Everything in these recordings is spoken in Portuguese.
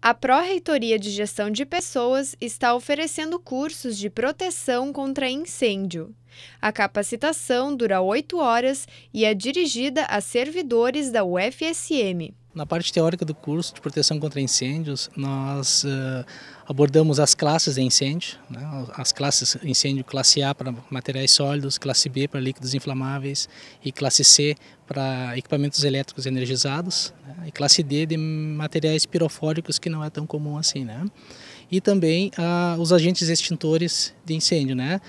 A Pró-Reitoria de Gestão de Pessoas está oferecendo cursos de proteção contra incêndio. A capacitação dura oito horas e é dirigida a servidores da UFSM. Na parte teórica do curso de proteção contra incêndios, nós uh, abordamos as classes de incêndio, né? as classes incêndio classe A para materiais sólidos, classe B para líquidos inflamáveis e classe C para equipamentos elétricos energizados né? e classe D de materiais pirofóricos que não é tão comum assim, né? e também ah, os agentes extintores de incêndio, né?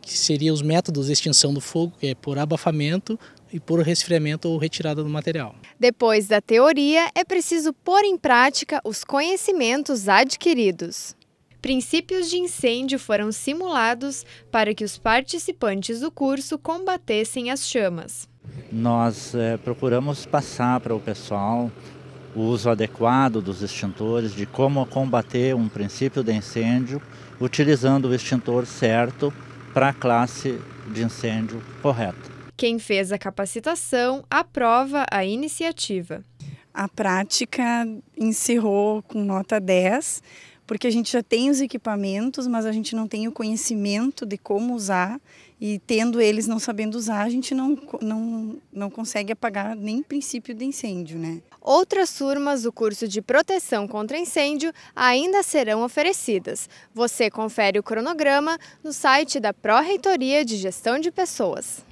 que seriam os métodos de extinção do fogo, que é por abafamento e por resfriamento ou retirada do material. Depois da teoria, é preciso pôr em prática os conhecimentos adquiridos. Princípios de incêndio foram simulados para que os participantes do curso combatessem as chamas. Nós é, procuramos passar para o pessoal o uso adequado dos extintores, de como combater um princípio de incêndio utilizando o extintor certo para a classe de incêndio correta. Quem fez a capacitação aprova a iniciativa. A prática encerrou com nota 10, porque a gente já tem os equipamentos, mas a gente não tem o conhecimento de como usar e tendo eles não sabendo usar, a gente não, não, não consegue apagar nem princípio de incêndio, né? Outras turmas do curso de proteção contra incêndio ainda serão oferecidas. Você confere o cronograma no site da Pró-Reitoria de Gestão de Pessoas.